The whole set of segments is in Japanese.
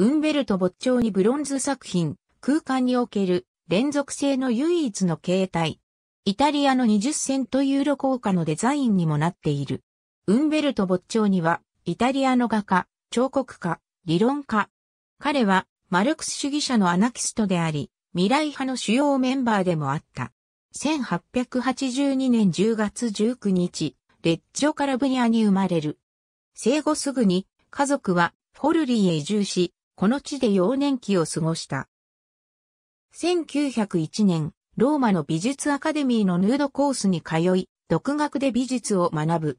ウンベルト・ボッチョーニブロンズ作品、空間における連続性の唯一の形態。イタリアの20セントユーロ硬貨のデザインにもなっている。ウンベルト・ボッチョーニは、イタリアの画家、彫刻家、理論家。彼は、マルクス主義者のアナキストであり、未来派の主要メンバーでもあった。1882年10月19日、レッジョ・カラブニアに生まれる。生後すぐに、家族は、フォルリーへ移住し、この地で幼年期を過ごした。1901年、ローマの美術アカデミーのヌードコースに通い、独学で美術を学ぶ。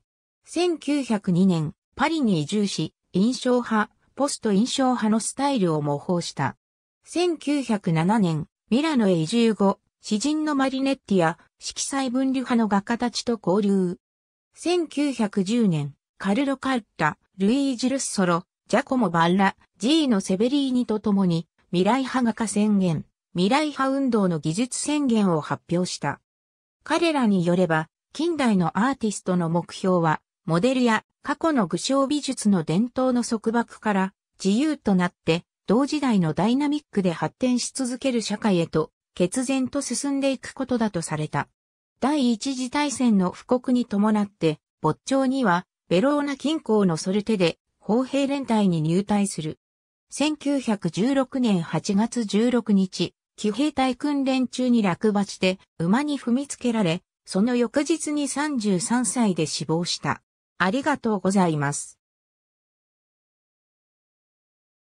1902年、パリに移住し、印象派、ポスト印象派のスタイルを模倣した。1907年、ミラノへ移住後、詩人のマリネッティや色彩分離派の画家たちと交流。1910年、カルロ・カッタ、ルイージ・ルッソロ、ジャコモ・バッラ、G のセベリーニと共に、未来派画家宣言、未来派運動の技術宣言を発表した。彼らによれば、近代のアーティストの目標は、モデルや過去の具象美術の伝統の束縛から自由となって、同時代のダイナミックで発展し続ける社会へと、決然と進んでいくことだとされた。第一次大戦の布告に伴って、勃長には、ベローナ近郊のソルテで、砲兵連隊に入隊する。1916年8月16日、騎兵隊訓練中に落馬して馬に踏みつけられ、その翌日に33歳で死亡した。ありがとうございます。